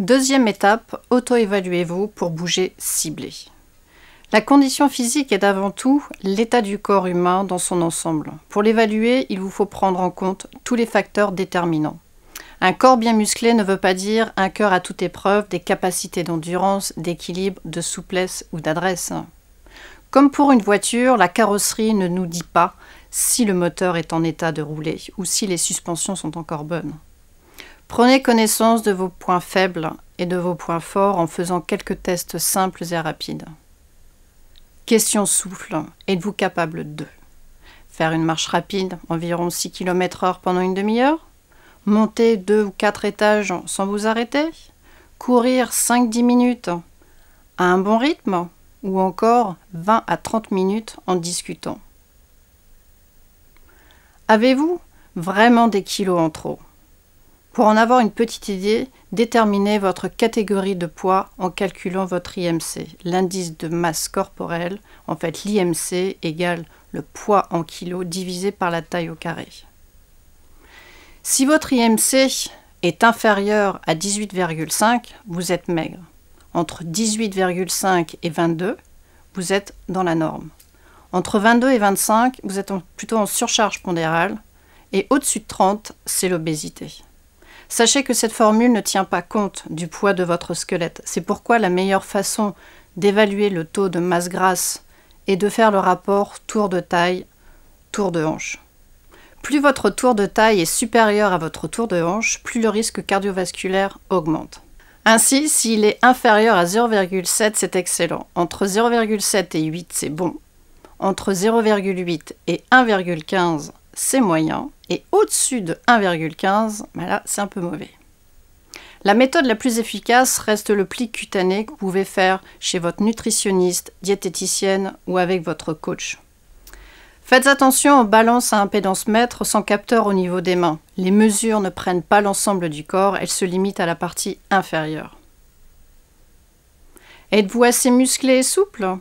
Deuxième étape, auto-évaluez-vous pour bouger ciblé. La condition physique est avant tout l'état du corps humain dans son ensemble. Pour l'évaluer, il vous faut prendre en compte tous les facteurs déterminants. Un corps bien musclé ne veut pas dire un cœur à toute épreuve, des capacités d'endurance, d'équilibre, de souplesse ou d'adresse. Comme pour une voiture, la carrosserie ne nous dit pas si le moteur est en état de rouler ou si les suspensions sont encore bonnes. Prenez connaissance de vos points faibles et de vos points forts en faisant quelques tests simples et rapides. Question souffle, êtes-vous capable de Faire une marche rapide, environ 6 km heure pendant une demi-heure Monter 2 ou 4 étages sans vous arrêter Courir 5-10 minutes à un bon rythme Ou encore 20 à 30 minutes en discutant Avez-vous vraiment des kilos en trop pour en avoir une petite idée, déterminez votre catégorie de poids en calculant votre IMC, l'indice de masse corporelle. En fait, l'IMC égale le poids en kilos divisé par la taille au carré. Si votre IMC est inférieur à 18,5, vous êtes maigre. Entre 18,5 et 22, vous êtes dans la norme. Entre 22 et 25, vous êtes plutôt en surcharge pondérale. Et au-dessus de 30, c'est l'obésité. Sachez que cette formule ne tient pas compte du poids de votre squelette. C'est pourquoi la meilleure façon d'évaluer le taux de masse grasse est de faire le rapport tour de taille, tour de hanche. Plus votre tour de taille est supérieur à votre tour de hanche, plus le risque cardiovasculaire augmente. Ainsi, s'il est inférieur à 0,7, c'est excellent. Entre 0,7 et 8, c'est bon. Entre 0,8 et 1,15, c'est moyen, et au-dessus de 1,15, bah là, c'est un peu mauvais. La méthode la plus efficace reste le pli cutané que vous pouvez faire chez votre nutritionniste, diététicienne ou avec votre coach. Faites attention aux balances à impédance mètre sans capteur au niveau des mains. Les mesures ne prennent pas l'ensemble du corps, elles se limitent à la partie inférieure. Êtes-vous assez musclé et souple